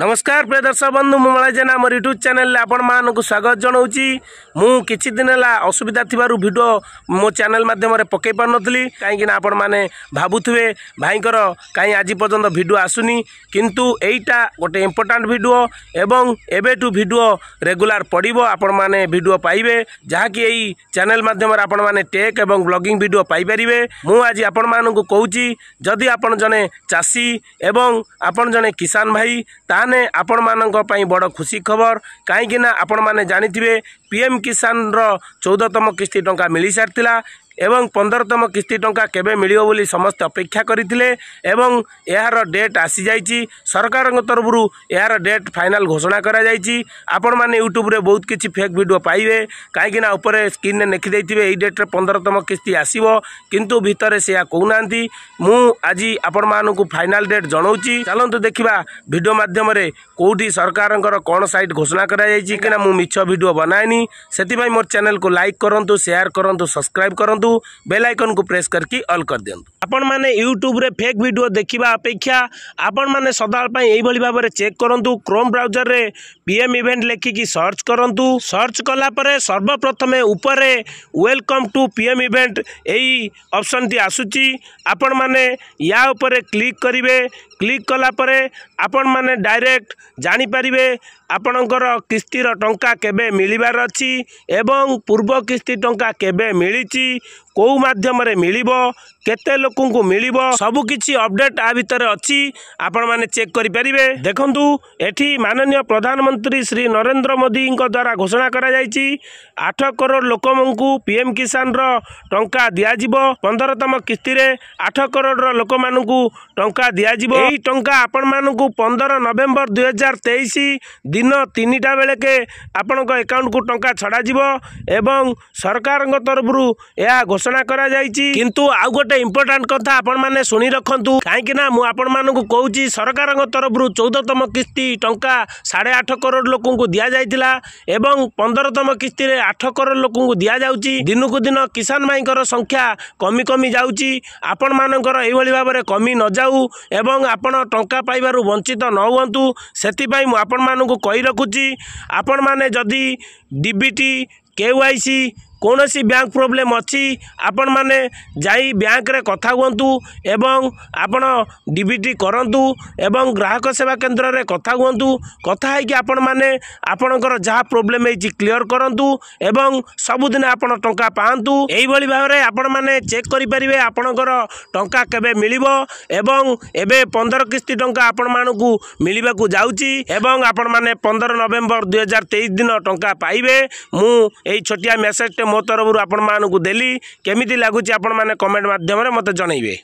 নমস্কার প্রিয় দর্শক বন্ধু মু মলাইজেন আমার ইউট্ୟୁବ୍ ଚ୍ୟାନେଲରେ ଆପଣମାନଙ୍କୁ ସ୍ୱାଗତ ଦେଉଛି ମୁଁ କିଛି ଦିନ ହେଲା ଅସୁବିଧା ଥିବାରୁ ଭିଡ଼ିଓ ମୋ ଚ୍ୟାନେଲ ମାଧ୍ୟମରେ ପକାଇ ପାରୁନଥିଲି କାହିଁକିନା ଆପଣମାନେ ଭାବୁଥିବେ ଭାଇଙ୍କର କାହିଁ ଆଜି ପର୍ଯ୍ୟନ୍ତ ଭିଡ଼ିଓ ଆସୁନି କିନ୍ତୁ ଏଇଟା ଗୋଟେ ଇମ୍ପୋର୍ଟାଣ୍ଟ ଭିଡ଼ିଓ ଏବଂ ଏବେଠୁ ଭିଡ଼ିଓ ରେଗୁଲାର ପଡ଼ିବ ଆପଣମାନେ ଭିଡ଼ିଓ ପାଇବେ ଯାହାକି ଏଇ ଚ୍ୟାନେଲ ମାଧ୍ୟମରେ ଆପଣମାନେ ଟେକ୍ ଏବଂ ବ୍ଲଗିଂ ଭିଡ଼ିଓ ପାଇପାରିବେ ମୁଁ ଆଜି ଆପଣମାନଙ୍କୁ କହୁଛି ଯଦି ଆପଣ ଜଣେ ଚାଷୀ ଏବଂ ଆପଣ ଜଣେ କିଷାନ ଭାଇ ତାହା ତାହେଲେ ଆପଣମାନଙ୍କ ପାଇଁ ବଡ଼ ଖୁସି ଖବର କାହିଁକିନା ଆପଣମାନେ ଜାଣିଥିବେ ପିଏମ୍ କିଷାନର ଚଉଦତମ କିସ୍ତି ଟଙ୍କା ମିଳିସାରିଥିଲା এবং পনেরতম কিস্তি টঙ্কা কেবে মিলিব বলে সমস্তে অপেক্ষা করে এবং এর ডেট আসি যাই সরকার তরফর এর ডেট ফাইনাল ঘোষণা করা যাই আপন মানে ইউট্যুব্রে বহুত কিছু ফেক ভিডিও পাইবে কাইকি না উপরে স্ক্রিনে লেখিদেইথিবে এই ডেট্রে পনেরতম কিস্তি আসব কিন্তু ভিতরে সে কৌনা মু আজি আপন মানুষ ফাইনাল ডেট জনাওছি চালু দেখা ভিডিও মাধ্যমে কোটি সরকারঙ্কর কোণ সাইট ঘোষণা করা যাই কিনা মু মিছ ভিডিও বনায়নি সেপাই মোর চ্যানেল কু লাইক করতু সেয়ার করতু সবসক্রাইব করতু दिंतु बेलैकन को प्रेस करके अल् कर दिंतु आपने यूट्यूब्रे फेक भिड देखा अपेक्षा आपण मैंने सदापी भाव में चेक करूँ क्रोम ब्राउजर में पीएम इवेंट लिखिकी सर्च करूँ सर्च कलापर सर्वप्रथमें ऊपर वेलकम टू पीएम इवेंट यही अपसन टी आसुची आपण मैने क्लिक करेंगे କ୍ଲିକ୍ କଲାପରେ ଆପଣମାନେ ଡାଇରେକ୍ଟ ଜାଣିପାରିବେ ଆପଣଙ୍କର କିସ୍ତିର ଟଙ୍କା କେବେ ମିଳିବାର ଅଛି ଏବଂ ପୂର୍ବ କିସ୍ତି ଟଙ୍କା କେବେ ମିଳିଛି କେଉଁ ମାଧ୍ୟମରେ ମିଳିବ କେତେ ଲୋକଙ୍କୁ ମିଳିବ ସବୁକିଛି ଅପଡେଟ୍ ଆ ଭିତରେ ଅଛି ଆପଣମାନେ ଚେକ୍ କରିପାରିବେ ଦେଖନ୍ତୁ ଏଠି ମାନନୀୟ ପ୍ରଧାନମନ୍ତ୍ରୀ ଶ୍ରୀ ନରେନ୍ଦ୍ର ମୋଦିଙ୍କ ଦ୍ୱାରା ଘୋଷଣା କରାଯାଇଛି ଆଠ କରୋଡ଼ ଲୋକଙ୍କୁ ଏମ୍ କିଷାନର ଟଙ୍କା ଦିଆଯିବ ପନ୍ଦରତମ କିସ୍ତିରେ ଆଠ କରୋଡ଼ର ଲୋକମାନଙ୍କୁ ଟଙ୍କା ଦିଆଯିବ ଏହି ଟଙ୍କା ଆପଣମାନଙ୍କୁ ପନ୍ଦର ନଭେମ୍ବର ଦୁଇହଜାର ତେଇଶ ଦିନ ତିନିଟା ବେଳକେ ଆପଣଙ୍କ ଆକାଉଣ୍ଟକୁ ଟଙ୍କା ଛଡ଼ାଯିବ ଏବଂ ସରକାରଙ୍କ ତରଫରୁ ଏହା ଘୋଷଣା କରାଯାଇଛି କିନ୍ତୁ ଆଉ ଗୋଟେ ଇମ୍ପୋର୍ଟାଣ୍ଟ କଥା ଆପଣମାନେ ଶୁଣି ରଖନ୍ତୁ କାହିଁକି ନା ମୁଁ ଆପଣମାନଙ୍କୁ କହୁଛି ସରକାରଙ୍କ ତରଫରୁ ଚଉଦତମ କିସ୍ତି ଟଙ୍କା ସାଢ଼େ ଆଠ କରୋଡ଼ ଲୋକଙ୍କୁ ଦିଆଯାଇଥିଲା ଏବଂ ପନ୍ଦରତମ କିସ୍ତିରେ ଆଠ କରୋଡ଼ ଲୋକଙ୍କୁ ଦିଆଯାଉଛି ଦିନକୁ ଦିନ କିଷାନ ଭାଇଙ୍କର ସଂଖ୍ୟା କମି କମି ଯାଉଛି ଆପଣମାନଙ୍କର ଏଇଭଳି ଭାବରେ କମି ନଯାଉ ଏବଂ ଆପଣ ଟଙ୍କା ପାଇବାରୁ ବଞ୍ଚିତ ନ ହୁଅନ୍ତୁ ସେଥିପାଇଁ ମୁଁ ଆପଣମାନଙ୍କୁ କହି ରଖୁଛି ଆପଣମାନେ ଯଦି ଡିବିଟି କେ ୱାଇ ସି କୌଣସି ବ୍ୟାଙ୍କ ପ୍ରୋବ୍ଲେମ୍ ଅଛି ଆପଣମାନେ ଯାଇ ବ୍ୟାଙ୍କରେ କଥା ହୁଅନ୍ତୁ ଏବଂ ଆପଣ ଡିବିଟି କରନ୍ତୁ ଏବଂ ଗ୍ରାହକ ସେବା କେନ୍ଦ୍ରରେ କଥା ହୁଅନ୍ତୁ କଥା ହେଇକି ଆପଣମାନେ ଆପଣଙ୍କର ଯାହା ପ୍ରୋବ୍ଲେମ୍ ହେଇଛି କ୍ଲିଅର କରନ୍ତୁ ଏବଂ ସବୁଦିନେ ଆପଣ ଟଙ୍କା ପାଆନ୍ତୁ ଏହିଭଳି ଭାବରେ ଆପଣମାନେ ଚେକ୍ କରିପାରିବେ ଆପଣଙ୍କର ଟଙ୍କା କେବେ ମିଳିବ ଏବଂ ଏବେ ପନ୍ଦର କିସ୍ତି ଟଙ୍କା ଆପଣମାନଙ୍କୁ ମିଳିବାକୁ ଯାଉଛି ଏବଂ ଆପଣମାନେ ପନ୍ଦର ନଭେମ୍ବର ଦୁଇହଜାର ତେଇଶ ଦିନ ଟଙ୍କା ପାଇବେ ମୁଁ ଏଇ ଛୋଟିଆ ମେସେଜ୍ଟେ देली, तर आपु के माने कमेन्ट माध्यम मनै